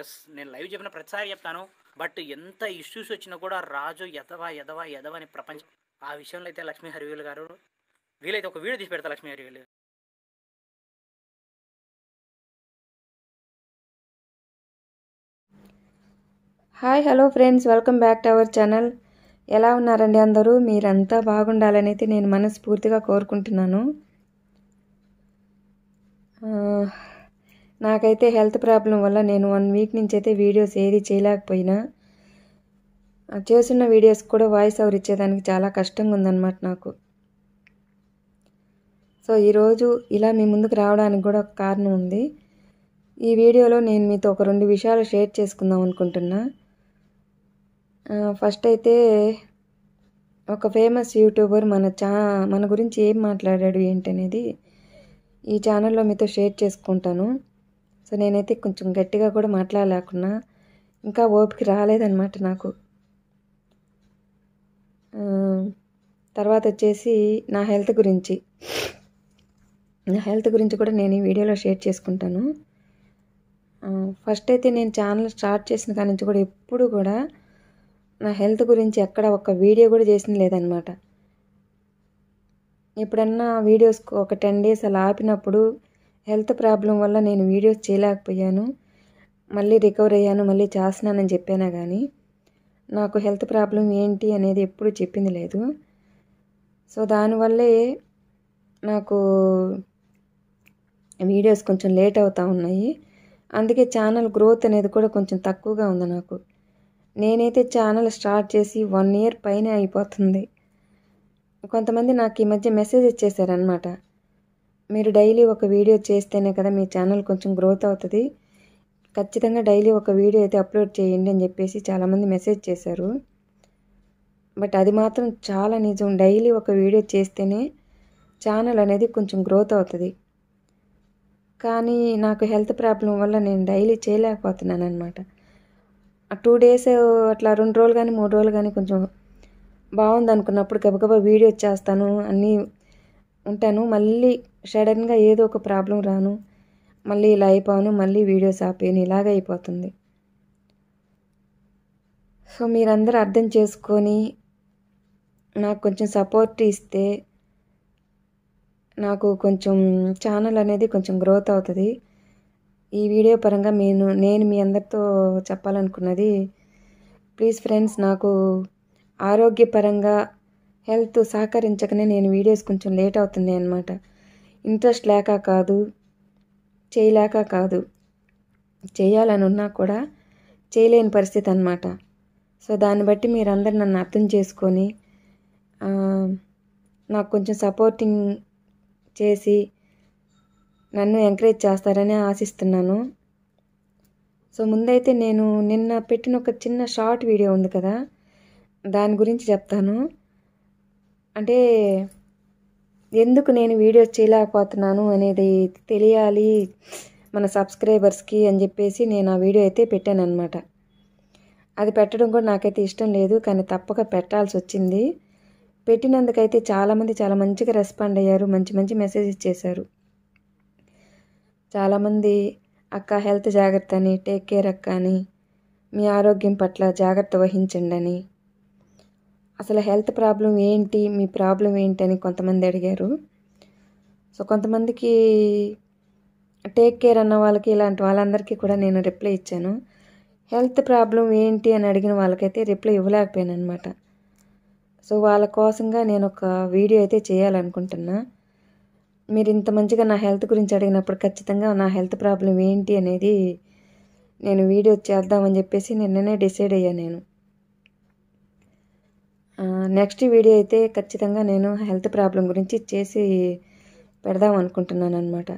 yes నేను live చెప్పిన ప్రతిసారి చెప్తాను బట్ ఎంత ఇష్యూస్ వచ్చినా కూడా రాజు ఎదవా ఎదవా ఎదవా అని ప్రపంచం ఆ విషయంలో అయితే లక్ష్మీ హరివేలు గారు వీలైతే ఒక వీడియో తీసి పెడతా Lakshmi Harivelu hi hello friends welcome back to our channel ఎలా ఉన్నారండి అందరూ మీరంతా బాగుండాలని అయితే నేను మనస్ఫూర్తిగా కోరుకుంటున్నాను నాకైతే హెల్త్ ప్రాబ్లం వల్ల నేను వన్ వీక్ నుంచి అయితే వీడియోస్ ఏది చేయలేకపోయినా చేసిన వీడియోస్ కూడా వాయిస్ ఓవర్ ఇచ్చేదానికి చాలా కష్టంగా ఉందన్నమాట నాకు సో ఈరోజు ఇలా మీ ముందుకు రావడానికి కూడా ఒక కారణం ఉంది ఈ వీడియోలో నేను మీతో ఒక రెండు విషయాలు షేర్ చేసుకుందాం అనుకుంటున్నా ఫస్ట్ అయితే ఒక ఫేమస్ యూట్యూబర్ మన చా మన గురించి ఏం మాట్లాడాడు ఏంటనేది ఈ ఛానల్లో మీతో షేర్ చేసుకుంటాను సో నేనైతే కొంచెం గట్టిగా కూడా మాట్లాడలేకున్నా ఇంకా ఓపిక రాలేదన్నమాట నాకు తర్వాత వచ్చేసి నా హెల్త్ గురించి నా హెల్త్ గురించి కూడా నేను ఈ వీడియోలో షేర్ చేసుకుంటాను ఫస్ట్ అయితే నేను ఛానల్ స్టార్ట్ చేసిన కాడి నుంచి కూడా ఎప్పుడు కూడా నా హెల్త్ గురించి ఎక్కడ ఒక వీడియో కూడా చేసింది లేదనమాట ఎప్పుడన్నా వీడియోస్ ఒక టెన్ డేస్ అలా ఆపినప్పుడు హెల్త్ ప్రాబ్లం వల్ల నేను వీడియోస్ చేయలేకపోయాను మళ్ళీ రికవర్ అయ్యాను మళ్ళీ చేస్తున్నానని చెప్పానా కానీ నాకు హెల్త్ ప్రాబ్లం ఏంటి అనేది ఎప్పుడు చెప్పింది లేదు సో దానివల్లే నాకు వీడియోస్ కొంచెం లేట్ అవుతూ ఉన్నాయి అందుకే ఛానల్ గ్రోత్ అనేది కూడా కొంచెం తక్కువగా ఉంది నాకు నేనైతే ఛానల్ స్టార్ట్ చేసి వన్ ఇయర్ పైన అయిపోతుంది కొంతమంది నాకు ఈ మధ్య మెసేజ్ ఇచ్చేశారనమాట మీరు డైలీ ఒక వీడియో చేస్తేనే కదా మీ ఛానల్ కొంచెం గ్రోత్ అవుతుంది ఖచ్చితంగా డైలీ ఒక వీడియో అయితే అప్లోడ్ చేయండి అని చెప్పేసి చాలామంది మెసేజ్ చేశారు బట్ అది మాత్రం చాలా నిజం డైలీ ఒక వీడియో చేస్తేనే ఛానల్ అనేది కొంచెం గ్రోత్ అవుతుంది కానీ నాకు హెల్త్ ప్రాబ్లం వల్ల నేను డైలీ చేయలేకపోతున్నాను అనమాట టూ డేస్ అట్లా రెండు రోజులు కానీ మూడు రోజులు కానీ కొంచెం బాగుంది అనుకున్నప్పుడు గబగబా వీడియో చేస్తాను అన్నీ ఉంటాను మళ్ళీ సడన్గా ఏదో ఒక ప్రాబ్లం రాను మళ్ళీ ఇలా అయిపోను మళ్ళీ వీడియోస్ ఆపేను ఇలాగ అయిపోతుంది సో మీరందరూ అర్థం చేసుకొని నాకు కొంచెం సపోర్ట్ ఇస్తే నాకు కొంచెం ఛానల్ అనేది కొంచెం గ్రోత్ అవుతుంది ఈ వీడియో పరంగా నేను నేను మీ అందరితో చెప్పాలనుకున్నది ప్లీజ్ ఫ్రెండ్స్ నాకు ఆరోగ్యపరంగా హెల్త్ సహకరించకనే నేను వీడియోస్ కొంచెం లేట్ అవుతుంది అనమాట ఇంట్రెస్ట్ లేక కాదు చేయలేక కాదు చేయాలని ఉన్నా కూడా చేయలేని పరిస్థితి అనమాట సో దాన్ని బట్టి మీరందరూ నన్ను అర్థం చేసుకొని నాకు కొంచెం సపోర్టింగ్ చేసి నన్ను ఎంకరేజ్ చేస్తారని ఆశిస్తున్నాను సో ముందైతే నేను నిన్న పెట్టిన ఒక చిన్న షార్ట్ వీడియో ఉంది కదా దాని గురించి చెప్తాను అంటే ఎందుకు నేను వీడియో చేయలేకపోతున్నాను అనేది తెలియాలి మన సబ్స్క్రైబర్స్కి అని చెప్పేసి నేను ఆ వీడియో అయితే పెట్టాను అనమాట అది పెట్టడం కూడా నాకైతే ఇష్టం లేదు కానీ తప్పక పెట్టాల్సి వచ్చింది పెట్టినందుకైతే చాలామంది చాలా మంచిగా రెస్పాండ్ అయ్యారు మంచి మంచి మెసేజ్ ఇచ్చేశారు చాలామంది అక్క హెల్త్ జాగ్రత్త అని టేక్ కేర్ అక్క అని మీ ఆరోగ్యం పట్ల జాగ్రత్త వహించండి అని అసలు హెల్త్ ప్రాబ్లం ఏంటి మీ ప్రాబ్లం ఏంటి అని కొంతమంది అడిగారు సో కొంతమందికి టేక్ కేర్ అన్న వాళ్ళకి ఇలాంటి వాళ్ళందరికీ కూడా నేను రిప్లై ఇచ్చాను హెల్త్ ప్రాబ్లం ఏంటి అని అడిగిన వాళ్ళకైతే రిప్లై ఇవ్వలేకపోయాను అనమాట సో వాళ్ళ కోసంగా నేను ఒక వీడియో అయితే చేయాలనుకుంటున్నా మీరు ఇంత మంచిగా నా హెల్త్ గురించి అడిగినప్పుడు ఖచ్చితంగా నా హెల్త్ ప్రాబ్లం ఏంటి అనేది నేను వీడియో చేద్దామని చెప్పేసి నిన్ననే డిసైడ్ అయ్యాను నేను నెక్స్ట్ వీడియో అయితే ఖచ్చితంగా నేను హెల్త్ ప్రాబ్లం గురించి చేసి పెడదాం అనుకుంటున్నాను అనమాట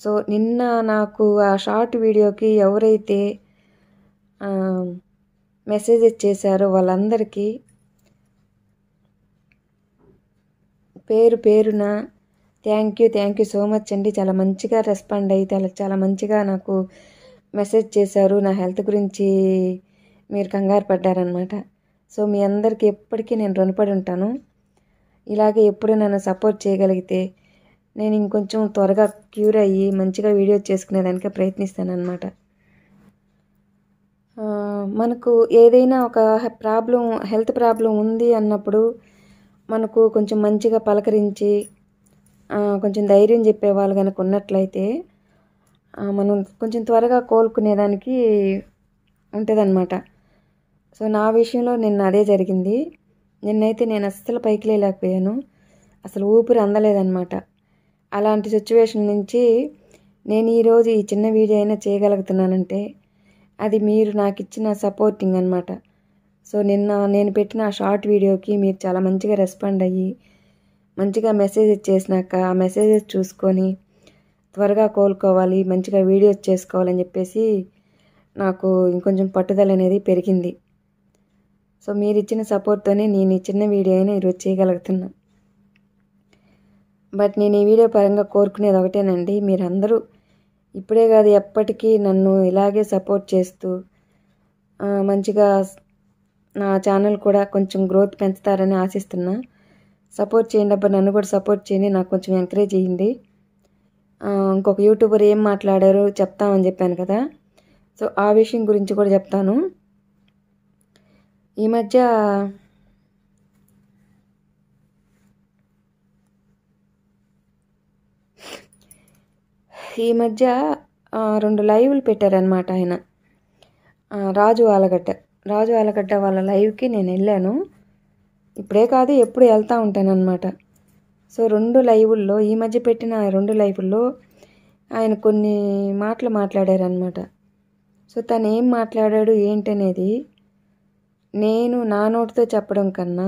సో నిన్న నాకు ఆ షార్ట్ వీడియోకి ఎవరైతే మెసేజ్ చేశారో వాళ్ళందరికీ పేరు పేరున thank you thank you so much అండి చాలా మంచిగా రెస్పాండ్ అయితే చాలా మంచిగా నాకు మెసేజ్ చేశారు నా హెల్త్ గురించి మీరు కంగారు పడ్డారనమాట సో మీ అందరికీ ఎప్పటికీ నేను రుణపడి ఉంటాను ఇలాగే ఎప్పుడు నన్ను సపోర్ట్ చేయగలిగితే నేను ఇంకొంచెం త్వరగా క్యూర్ అయ్యి మంచిగా వీడియో చేసుకునేదానికి ప్రయత్నిస్తానమాట మనకు ఏదైనా ఒక ప్రాబ్లం హెల్త్ ప్రాబ్లం ఉంది అన్నప్పుడు మనకు కొంచెం మంచిగా పలకరించి కొంచెం ధైర్యం చెప్పే వాళ్ళు కనుక ఉన్నట్లయితే మనం కొంచెం త్వరగా కోలుకునేదానికి ఉంటుందన్నమాట సో నా విషయంలో నిన్న అదే జరిగింది నిన్నైతే నేను అస్సలు పైకి లేలేకపోయాను అసలు ఊపిరి అందలేదన్నమాట అలాంటి సిచ్యువేషన్ నుంచి నేను ఈరోజు ఈ చిన్న వీడియో అయినా చేయగలుగుతున్నానంటే అది మీరు నాకు ఇచ్చిన సపోర్టింగ్ అనమాట సో నిన్న నేను పెట్టిన ఆ షార్ట్ వీడియోకి మీరు చాలా మంచిగా రెస్పాండ్ అయ్యి మంచిగా మెసేజ్ ఇచ్చేసినాక ఆ మెసేజెస్ చూసుకొని త్వరగా కోలుకోవాలి మంచిగా వీడియోస్ చేసుకోవాలని చెప్పేసి నాకు ఇంకొంచెం పట్టుదల అనేది పెరిగింది సో మీరు ఇచ్చిన సపోర్ట్తోనే నేను ఈ చిన్న వీడియో అయినా ఈరోజు చేయగలుగుతున్నా బట్ నేను ఈ వీడియో పరంగా కోరుకునేది ఒకటేనండి మీరందరూ ఇప్పుడే కాదు ఎప్పటికీ నన్ను ఇలాగే సపోర్ట్ చేస్తూ మంచిగా నా ఛానల్ కూడా కొంచెం గ్రోత్ పెంచుతారని ఆశిస్తున్నా సపోర్ట్ చేయండి నన్ను కూడా సపోర్ట్ చేయండి నాకు కొంచెం ఎంకరేజ్ చేయండి ఇంకొక యూట్యూబర్ ఏం మాట్లాడారో చెప్తామని చెప్పాను కదా సో ఆ విషయం గురించి కూడా చెప్తాను ఈ మధ్య ఈ మధ్య రెండు లైవ్లు పెట్టారనమాట ఆయన రాజు ఆలగడ్డ రాజు ఆలగడ్డ వాళ్ళ లైవ్కి నేను వెళ్ళాను ఇప్పుడే కాదు ఎప్పుడు వెళ్తూ ఉంటానన్నమాట సో రెండు లైవుల్లో ఈ మధ్య పెట్టిన రెండు లైవుల్లో ఆయన కొన్ని మాటలు మాట్లాడారనమాట సో తను ఏం మాట్లాడాడు ఏంటనేది నేను నా నోటితో చెప్పడం కన్నా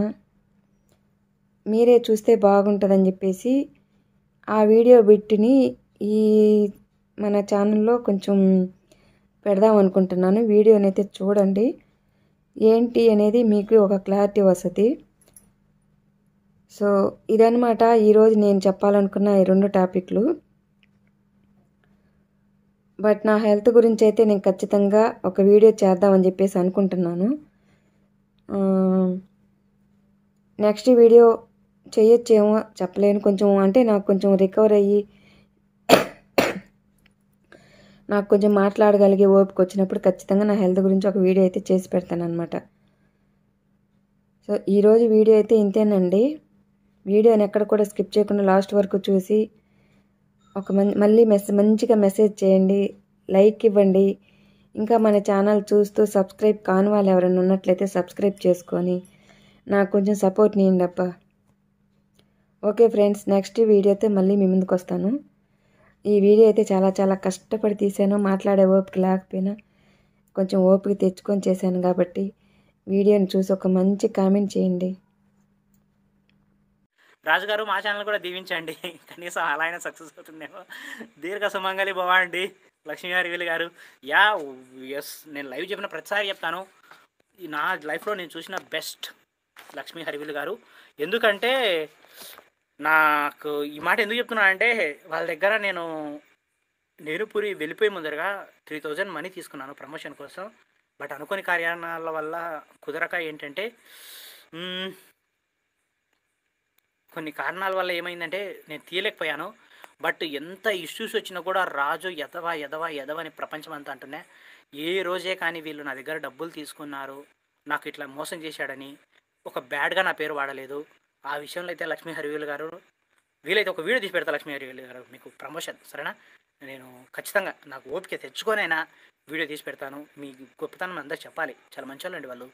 మీరే చూస్తే బాగుంటుందని చెప్పేసి ఆ వీడియో బిట్ని ఈ మన ఛానల్లో కొంచెం పెడదాం అనుకుంటున్నాను వీడియోనైతే చూడండి ఏంటి అనేది మీకు ఒక క్లారిటీ వస్తుంది సో ఇదనమాట ఈరోజు నేను చెప్పాలనుకున్న ఈ రెండు టాపిక్లు బట్ నా హెల్త్ గురించి అయితే నేను ఖచ్చితంగా ఒక వీడియో చేద్దామని చెప్పేసి అనుకుంటున్నాను నెక్స్ట్ వీడియో చేయొచ్చేమో చెప్పలేను కొంచెం అంటే నాకు కొంచెం రికవర్ అయ్యి నాకు కొంచెం మాట్లాడగలిగే ఓపిక వచ్చినప్పుడు ఖచ్చితంగా నా హెల్త్ గురించి ఒక వీడియో అయితే చేసి పెడతానమాట సో ఈరోజు వీడియో అయితే ఇంతేనండి వీడియోని ఎక్కడ కూడా స్కిప్ చేయకుండా లాస్ట్ వరకు చూసి ఒక మళ్ళీ మెస్ మంచిగా మెసేజ్ చేయండి లైక్ ఇవ్వండి ఇంకా మన ఛానల్ చూస్తూ సబ్స్క్రైబ్ కాని వాళ్ళు ఎవరైనా ఉన్నట్లయితే సబ్స్క్రైబ్ చేసుకొని నాకు కొంచెం సపోర్ట్ నీయండి ఓకే ఫ్రెండ్స్ నెక్స్ట్ వీడియో అయితే మళ్ళీ మీ ముందుకు వస్తాను ఈ వీడియో అయితే చాలా చాలా కష్టపడి తీసాను మాట్లాడే ఓపిక లేకపోయినా కొంచెం ఓపిక తెచ్చుకొని చేశాను కాబట్టి వీడియోని చూసి ఒక మంచి కామెంట్ చేయండి రాజుగారు మా ఛానల్ కూడా దీవించండి కనీసం అలా అయినా సక్సెస్ అవుతుందేమో దీర్ఘ సుమంగళి భవండి లక్ష్మీ గారి గారు యా ఎస్ నేను లైవ్ చెప్పిన ప్రతిసారి చెప్తాను నా లైఫ్లో నేను చూసిన బెస్ట్ లక్ష్మీ హరివిల్ గారు ఎందుకంటే నాకు ఈ మాట ఎందుకు చెప్తున్నాను అంటే వాళ్ళ దగ్గర నేను నేరుపురి వెళ్ళిపోయి ముందరగా త్రీ థౌజండ్ మనీ తీసుకున్నాను ప్రమోషన్ కోసం బట్ అనుకోని కార్యాల వల్ల కుదరక ఏంటంటే కొన్ని కారణాల వల్ల ఏమైందంటే నేను తీయలేకపోయాను బట్ ఎంత ఇష్యూస్ వచ్చినా కూడా రాజు ఎదవా ఎదవా ఎదవ అని ప్రపంచం అంతా అంటున్నా ఏ రోజే కానీ వీళ్ళు నా దగ్గర డబ్బులు తీసుకున్నారు నాకు ఇట్లా మోసం చేశాడని ఒక బ్యాడ్గా నా పేరు వాడలేదు ఆ విషయంలో అయితే లక్ష్మీ హరివేలు గారు వీలైతే ఒక వీడియో తీసి పెడతా లక్ష్మీ హరివేలు గారు మీకు ప్రమోషన్ సరేనా నేను ఖచ్చితంగా నాకు ఓపిక తెచ్చుకోనైనా వీడియో తీసి పెడతాను మీ గొప్పతనం అందరూ చెప్పాలి చాలా మంచి వాళ్ళండి వాళ్ళు